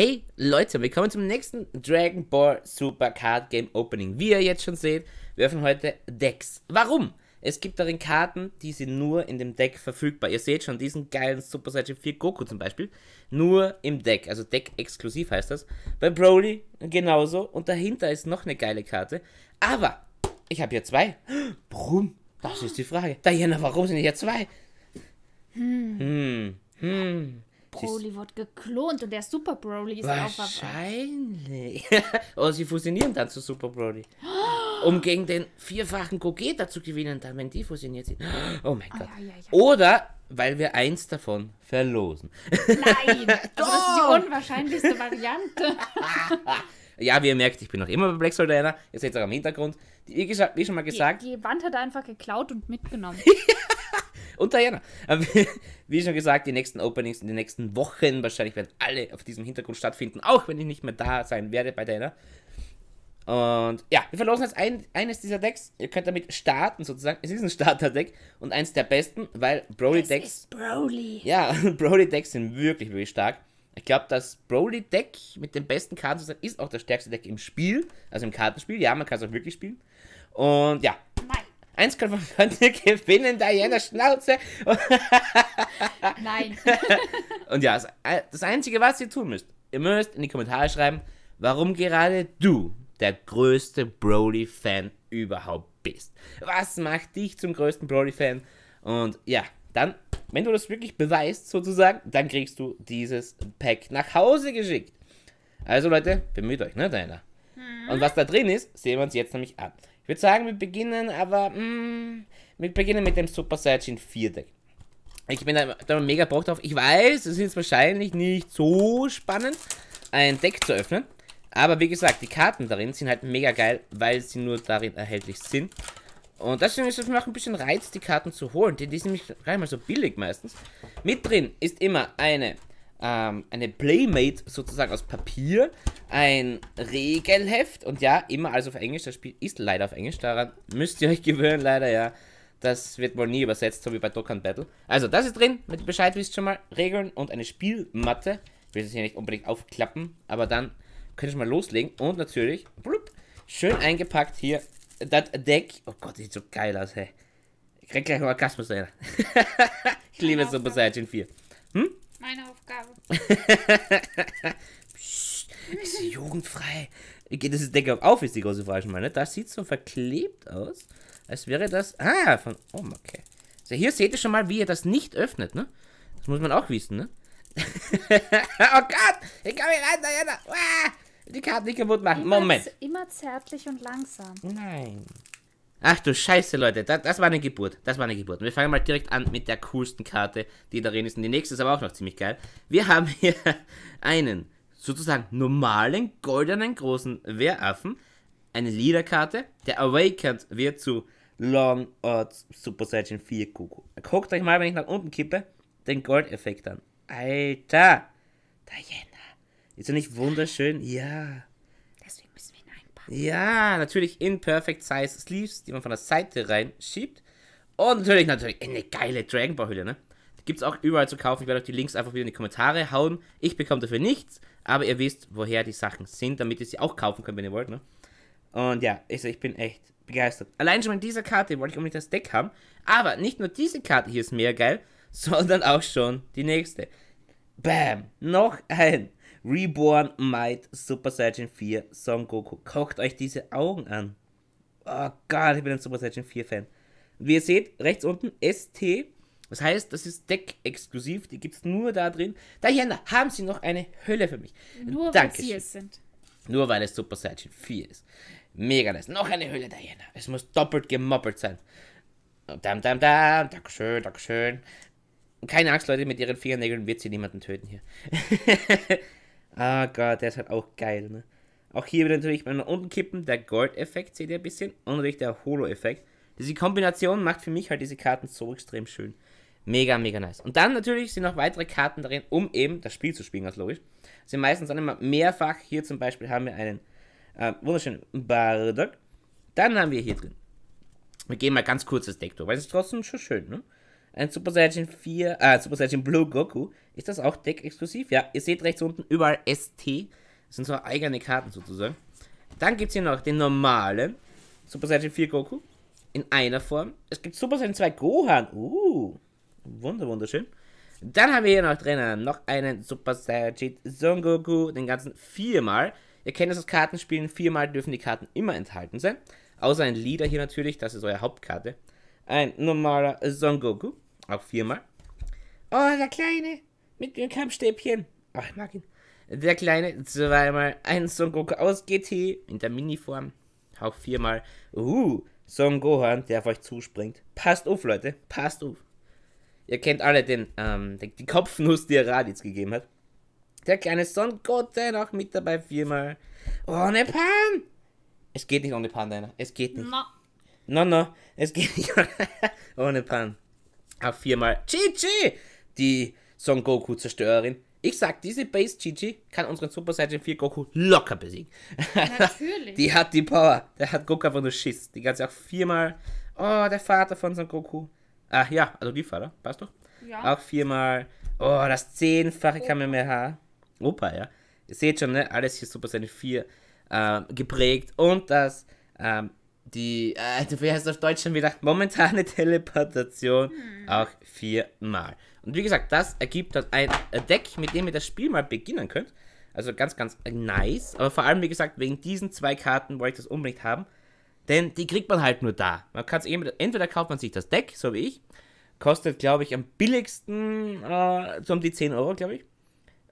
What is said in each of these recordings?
Hey Leute, willkommen zum nächsten Dragon Ball Super Card Game Opening. Wie ihr jetzt schon seht, wir öffnen heute Decks. Warum? Es gibt darin Karten, die sind nur in dem Deck verfügbar. Ihr seht schon diesen geilen Super Saiyan 4 Goku zum Beispiel. Nur im Deck, also Deck exklusiv heißt das. Bei Broly genauso. Und dahinter ist noch eine geile Karte. Aber ich habe hier zwei. Warum? Das ist die Frage. Diana, warum sind hier zwei? Hm. Hm. Hm. Broly wird geklont und der Super Broly ist Wahrscheinlich. Oder sie fusionieren dann zu Super Broly. um gegen den vierfachen Gogeta zu gewinnen, dann, wenn die fusioniert sind. Oh mein Gott. Oh, ja, ja, ja. Oder weil wir eins davon verlosen. Nein! Also das ist die unwahrscheinlichste Variante. ja, wie ihr merkt, ich bin noch immer bei Black Soul Diana. Ihr seht es auch im Hintergrund. Wie, schon mal gesagt. Die, die Wand hat er einfach geklaut und mitgenommen und Diana. Wie schon gesagt, die nächsten Openings in den nächsten Wochen wahrscheinlich werden alle auf diesem Hintergrund stattfinden, auch wenn ich nicht mehr da sein werde bei Diana. Und ja, wir verlosen jetzt ein, eines dieser Decks. Ihr könnt damit starten sozusagen. Es ist ein Starter-Deck und eins der besten, weil Broly-Decks... Broly. Ja, Broly-Decks sind wirklich, wirklich stark. Ich glaube, das Broly-Deck mit den besten Karten ist auch das stärkste Deck im Spiel, also im Kartenspiel. Ja, man kann es auch wirklich spielen. Und ja. Nice. 1,5 dir gewinnen, Diana Schnauze. Nein. Und ja, das Einzige, was ihr tun müsst, ihr müsst in die Kommentare schreiben, warum gerade du der größte Broly-Fan überhaupt bist. Was macht dich zum größten Broly-Fan? Und ja, dann, wenn du das wirklich beweist, sozusagen, dann kriegst du dieses Pack nach Hause geschickt. Also Leute, bemüht euch, ne, Diana? Hm. Und was da drin ist, sehen wir uns jetzt nämlich an. Ich würde sagen, wir beginnen aber, mh, mm, wir beginnen mit dem Super Saiyan 4 Deck. Ich bin da, da mega Bock drauf. Ich weiß, es ist jetzt wahrscheinlich nicht so spannend, ein Deck zu öffnen. Aber wie gesagt, die Karten darin sind halt mega geil, weil sie nur darin erhältlich sind. Und deswegen ist es mir auch ein bisschen Reiz, die Karten zu holen, denn die sind nämlich gar nicht mal so billig meistens. Mit drin ist immer eine ähm, eine Playmate sozusagen aus Papier, ein Regelheft und ja, immer alles auf Englisch. Das Spiel ist leider auf Englisch, daran müsst ihr euch gewöhnen, leider ja. Das wird wohl nie übersetzt, so wie bei Dokkan Battle. Also, das ist drin, mit Bescheid wisst schon mal. Regeln und eine Spielmatte. Ich will es hier nicht unbedingt aufklappen, aber dann könnt ihr mal loslegen. Und natürlich, blub, schön eingepackt hier, das Deck. Oh Gott, sieht so geil aus, hey. Ich krieg gleich Orgasmus, ey. ich liebe Super Saiyan 4. Psst, ist jugendfrei. Geht das Decke auf, ist die große Frage schon mal, ne? Das sieht so verklebt aus, als wäre das... Ah, von... Oh, okay. So, hier seht ihr schon mal, wie ihr das nicht öffnet, ne? Das muss man auch wissen, ne? oh Gott! Ich kann hier rein, Diana! Ah, die Karte nicht kaputt machen. Immer, Moment. Immer zärtlich und langsam. Nein. Ach du Scheiße, Leute. Das, das, war eine Geburt. Das war eine Geburt. Und wir fangen mal direkt an mit der coolsten Karte, die darin ist. Und die nächste ist aber auch noch ziemlich geil. Wir haben hier einen sozusagen normalen, goldenen, großen Wehraffen. Eine Leaderkarte, der awakened wird zu Long Odds Super Saiyan 4 Goku. Guckt euch mal, wenn ich nach unten kippe, den Gold-Effekt an. Alter! Diana! Ist er nicht wunderschön? Ja! Ja, natürlich in Perfect Size Sleeves, die man von der Seite reinschiebt. Und natürlich, natürlich eine geile Dragon Ball Hülle, ne? Die es auch überall zu kaufen. Ich werde euch die Links einfach wieder in die Kommentare hauen. Ich bekomme dafür nichts, aber ihr wisst, woher die Sachen sind, damit ihr sie auch kaufen könnt, wenn ihr wollt, ne? Und ja, ich, also ich bin echt begeistert. Allein schon mit dieser Karte wollte ich unbedingt das Deck haben. Aber nicht nur diese Karte hier ist mehr geil, sondern auch schon die nächste. Bam! Noch ein Reborn Might Super Saiyan 4 Son Goku. Kocht euch diese Augen an. Oh Gott, ich bin ein Super Saiyan 4 Fan. Wie ihr seht, rechts unten ST. Das heißt, das ist Deck-exklusiv. Die gibt es nur da drin. Diana, haben Sie noch eine Hölle für mich? Nur Dankeschön. weil Sie es sind. Nur weil es Super Saiyan 4 ist. Mega nice. Noch eine Hölle, Diana. Es muss doppelt gemoppelt sein. Dam, dam, dam. Dankeschön, Dankeschön. Keine Angst, Leute, mit ihren Fingernägeln wird sie niemanden töten hier. Ah Gott, der ist halt auch geil, ne? Auch hier wieder natürlich beim unten kippen, der Gold-Effekt seht ihr ein bisschen und natürlich der Holo-Effekt. Diese Kombination macht für mich halt diese Karten so extrem schön. Mega, mega nice. Und dann natürlich sind noch weitere Karten darin, um eben das Spiel zu spielen, ganz logisch. Sind meistens dann immer mehrfach. Hier zum Beispiel haben wir einen äh, wunderschönen Bardock. Dann haben wir hier drin. Wir gehen mal ganz kurz das Deck durch, weil es ist trotzdem schon schön, ne? ein Super Saiyan 4, äh, Super Saiyan Blue Goku. Ist das auch Deck exklusiv? Ja, ihr seht rechts unten überall ST. Das sind so eigene Karten sozusagen. Dann gibt es hier noch den normalen Super Saiyan 4 Goku in einer Form. Es gibt Super Saiyan 2 Gohan. Uh, wunder, wunderschön. Dann haben wir hier noch drinnen noch einen Super Saiyan Son Goku, den ganzen viermal. Ihr kennt das aus Kartenspielen, viermal dürfen die Karten immer enthalten sein. Außer ein Leader hier natürlich, das ist eure Hauptkarte. Ein normaler Son Goku, auch viermal. Oh, der Kleine mit dem Kampfstäbchen. Ach, oh, ich mag ihn. Der Kleine zweimal. Ein Son Goku aus GT in der Miniform. Auch viermal. Uh, Son Gohan, der auf euch zuspringt. Passt auf, Leute. Passt auf. Ihr kennt alle den, ähm, die Kopfnuss, die er Raditz gegeben hat. Der kleine Son Goten auch mit dabei viermal. Ohne Pan! Es geht nicht ohne Pan, Deiner. Es geht nicht. No. No, no. Es geht nicht ohne Pan. Auch viermal GG, die Son Goku-Zerstörerin. Ich sag, diese Base GG kann unseren Super Saiyan 4 Goku locker besiegen. Natürlich. die hat die Power. Der hat Goku einfach nur Schiss. Die ganze auch viermal. Oh, der Vater von Son Goku. Ach ja, also die Vater. Passt doch. Ja. Auch viermal. Oh, das zehnfache Kamehameha. Opa, ja. Ihr seht schon, ne? Alles hier Super Saiyan 4 ähm, geprägt. Und das ähm, die, äh, wie heißt es auf Deutsch schon wieder, momentane Teleportation hm. auch viermal. Und wie gesagt, das ergibt halt ein Deck, mit dem ihr das Spiel mal beginnen könnt. Also ganz, ganz nice. Aber vor allem, wie gesagt, wegen diesen zwei Karten wollte ich das unbedingt haben. Denn die kriegt man halt nur da. Man kann es entweder kauft man sich das Deck, so wie ich. Kostet, glaube ich, am billigsten äh, so um die 10 Euro, glaube ich.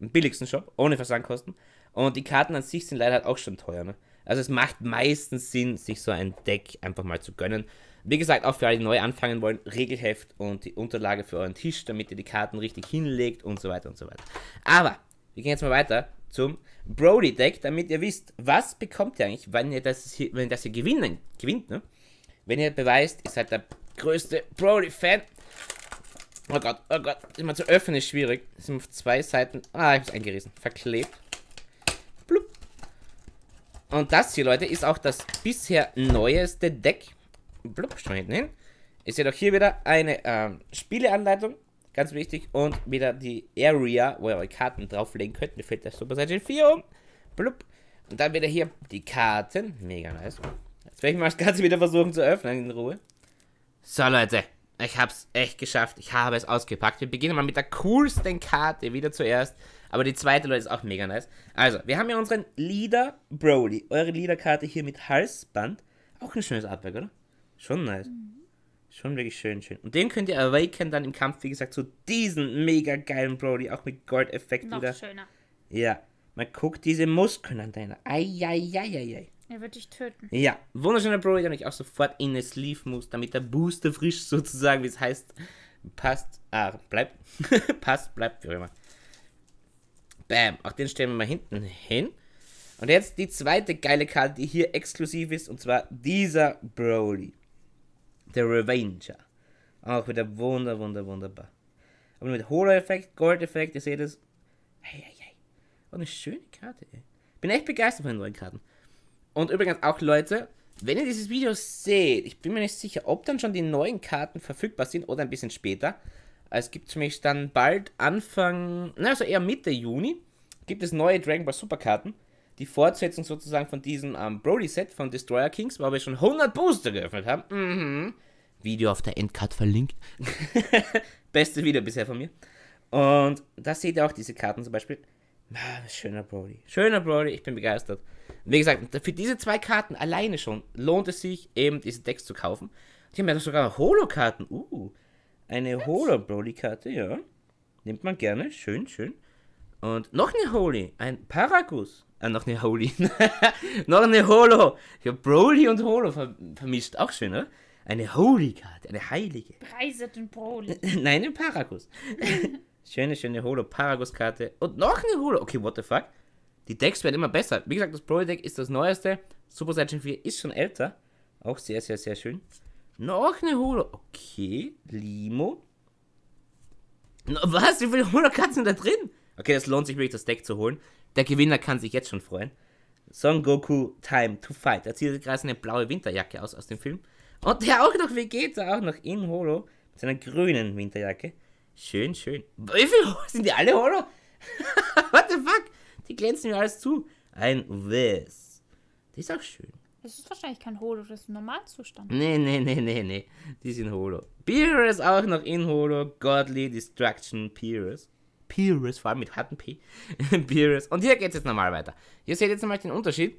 Am billigsten Shop, ohne Versandkosten. Und die Karten an sich sind leider halt auch schon teuer. Ne? Also es macht meistens Sinn, sich so ein Deck einfach mal zu gönnen. Wie gesagt, auch für alle, die neu anfangen wollen, Regelheft und die Unterlage für euren Tisch, damit ihr die Karten richtig hinlegt und so weiter und so weiter. Aber wir gehen jetzt mal weiter zum Brody-Deck, damit ihr wisst, was bekommt ihr eigentlich, wenn ihr das hier, wenn ihr das hier gewinnen, gewinnt. Ne? Wenn ihr beweist, ihr seid der größte Brody-Fan. Oh Gott, oh Gott, immer zu öffnen ist schwierig. Sind auf zwei Seiten. Ah, ich hab's eingerissen. Verklebt. Und das hier, Leute, ist auch das bisher neueste Deck. Blub, schon hinten hin. Ihr seht auch hier wieder eine ähm, Spieleanleitung, ganz wichtig. Und wieder die Area, wo ihr eure Karten drauflegen könnt. Mir fällt der Super Saiyan 4 um. Blub. Und dann wieder hier die Karten. Mega nice. Jetzt werde ich mal das Ganze wieder versuchen zu öffnen in Ruhe. So, Leute. Ich hab's echt geschafft. Ich habe es ausgepackt. Wir beginnen mal mit der coolsten Karte wieder zuerst. Aber die zweite, Leute, ist auch mega nice. Also, wir haben hier unseren Leader Broly. Eure Leaderkarte hier mit Halsband. Auch ein schönes Artwork, oder? Schon nice. Mhm. Schon wirklich schön, schön. Und den könnt ihr awaken dann im Kampf, wie gesagt, zu so diesem mega geilen Broly. Auch mit Gold-Effekt wieder. Noch schöner. Ja. Man guckt diese Muskeln an deiner. Eieieiei. Er wird dich töten. Ja, wunderschöner Bro, den ich auch sofort in den Sleeve muss, damit der Booster frisch sozusagen, wie es heißt, passt. Ah, bleibt. passt, bleibt, wie auch immer. Bam, auch den stellen wir mal hinten hin. Und jetzt die zweite geile Karte, die hier exklusiv ist, und zwar dieser Broly. Der Revenger. Auch wieder wunder, wunder, wunderbar. Aber mit holo effekt Gold-Effekt, ihr seht es. Hey, hey, hey. Oh, eine schöne Karte, ey. Bin echt begeistert von den neuen Karten. Und übrigens auch, Leute, wenn ihr dieses Video seht, ich bin mir nicht sicher, ob dann schon die neuen Karten verfügbar sind oder ein bisschen später. Es gibt nämlich dann bald Anfang, na, also eher Mitte Juni, gibt es neue Dragon Ball Super Karten. Die Fortsetzung sozusagen von diesem ähm, Brody-Set von Destroyer Kings, wo wir schon 100 Booster geöffnet haben. Mhm. Video auf der Endcard verlinkt. Beste Video bisher von mir. Und da seht ihr auch diese Karten zum Beispiel. Schöner Brody. Schöner Brody, ich bin begeistert. Wie gesagt, für diese zwei Karten alleine schon lohnt es sich, eben diese Decks zu kaufen. Die haben ja sogar Holo-Karten. Uh, eine Holo-Brody-Karte, ja. Nimmt man gerne. Schön, schön. Und noch eine Holy, ein Paragus. Ah, noch eine Holy. noch eine Holo. Ich habe Broly und Holo vermischt. Auch schön, oder? Ne? Eine Holy-Karte, eine Heilige. Preiset den Broly. Nein, den Paragus. Schöne, schöne Holo, Paragus-Karte und noch eine Holo. Okay, what the fuck? Die Decks werden immer besser. Wie gesagt, das Pro-Deck ist das neueste. Super Saiyan 4 ist schon älter. Auch sehr, sehr, sehr schön. Noch eine Holo. Okay, Limo. No, was? Wie viele Holo-Karten sind da drin? Okay, das lohnt sich wirklich, das Deck zu holen. Der Gewinner kann sich jetzt schon freuen. Son Goku, Time to Fight. Er zieht gerade seine blaue Winterjacke aus aus dem Film. Und der auch noch Vegeta, auch noch in Holo, mit seiner grünen Winterjacke. Schön, schön. Wie viel sind die alle Holo? What the fuck? Die glänzen mir alles zu. Ein Wiss. Die ist auch schön. Das ist wahrscheinlich kein Holo, das ist ein Normalzustand. Nee, nee, nee, nee, nee. Die sind Holo. Pyrrhus auch noch in Holo. Godly Destruction Pyrrhus. Pyrrhus, vor allem mit harten P. Pyrrhus. Und hier geht's jetzt normal weiter. Ihr seht jetzt nochmal den Unterschied.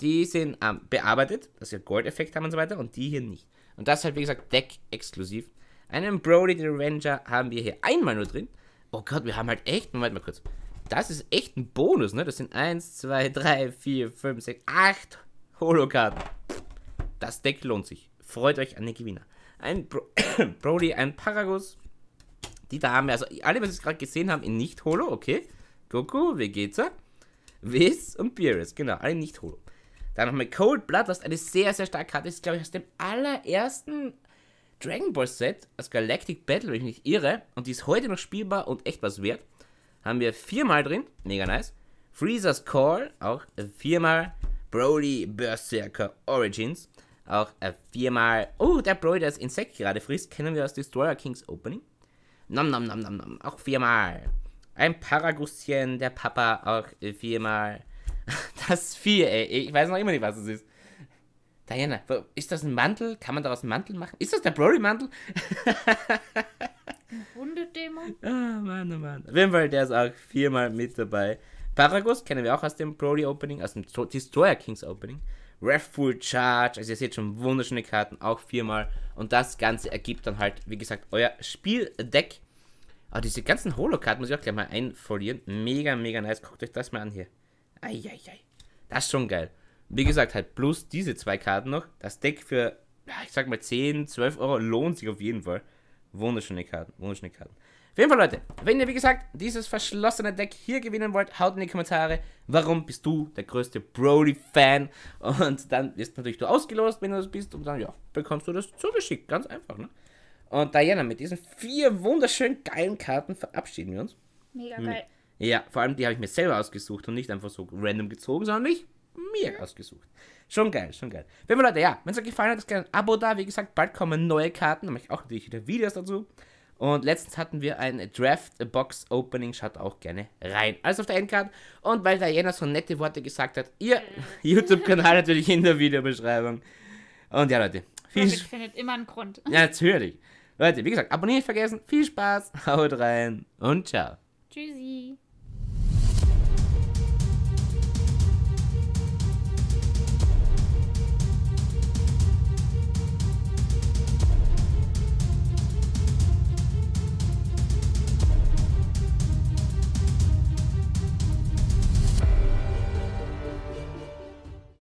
Die sind ähm, bearbeitet, also Goldeffekt haben und so weiter, und die hier nicht. Und das ist halt, wie gesagt, Deck-exklusiv. Einen Brody the Ranger haben wir hier einmal nur drin. Oh Gott, wir haben halt echt, Moment mal kurz. Das ist echt ein Bonus, ne? Das sind 1, 2, 3, 4, 5, 6, 8 Holokarten. Das Deck lohnt sich. Freut euch an den Gewinner. Ein Bro Brody, ein Paragus. Die Dame, also alle, was wir gerade gesehen haben, in Nicht-Holo, okay. Goku, wie Vegeta, Whis und Beerus, genau, alle Nicht-Holo. Dann haben wir Cold Blood, was eine sehr, sehr starke Karte ist, glaube ich, aus dem allerersten Dragon Ball Set das Galactic Battle, wenn ich nicht irre, und die ist heute noch spielbar und echt was wert, haben wir viermal drin, mega nice. Freezer's Call, auch viermal. Broly Berserker Origins, auch viermal. Oh, der Broly, der das Insekt gerade frisst, kennen wir aus Destroyer Kings Opening. Nom nom nom nom nom, auch viermal. Ein Paragusschen, der Papa, auch viermal. Das Vier, ey, ich weiß noch immer nicht, was es ist. Diana, ist das ein Mantel? Kann man daraus einen Mantel machen? Ist das der brody mantel Hundedämon? Oh Mann, oh Mann. Auf jeden Fall, der ist auch viermal mit dabei. Paragus kennen wir auch aus dem brody opening aus dem Destroyer Kings-Opening. Wrathful Charge, also ihr seht schon wunderschöne Karten, auch viermal. Und das Ganze ergibt dann halt, wie gesagt, euer Spieldeck. Aber ah, diese ganzen Holo-Karten muss ich auch gleich mal einfolieren. Mega, mega nice. Guckt euch das mal an hier. Eieiei. Das ist schon geil. Wie gesagt, halt plus diese zwei Karten noch. Das Deck für, ich sag mal, 10, 12 Euro lohnt sich auf jeden Fall. Wunderschöne Karten, wunderschöne Karten. Auf jeden Fall, Leute, wenn ihr, wie gesagt, dieses verschlossene Deck hier gewinnen wollt, haut in die Kommentare, warum bist du der größte Broly-Fan? Und dann wirst natürlich du ausgelost, wenn du das bist, und dann, ja, bekommst du das zugeschickt. Ganz einfach, ne? Und Diana, mit diesen vier wunderschön geilen Karten verabschieden wir uns. Mega geil. Ja, vor allem die habe ich mir selber ausgesucht und nicht einfach so random gezogen, sondern ich mir ausgesucht. Schon geil, schon geil. Wenn man Leute, ja, wenn es euch gefallen hat, ist gerne ein Abo da. Wie gesagt, bald kommen neue Karten, Da mache ich auch natürlich wieder Videos dazu. Und letztens hatten wir ein Draft Box Opening, schaut auch gerne rein. Alles auf der Endcard. Und weil Diana so nette Worte gesagt hat, ihr YouTube-Kanal natürlich in der Videobeschreibung. Und ja, Leute, viel Spaß. findet immer einen Grund. Ja, natürlich. Leute, wie gesagt, abonnieren nicht vergessen. Viel Spaß, haut rein und ciao. Tschüssi.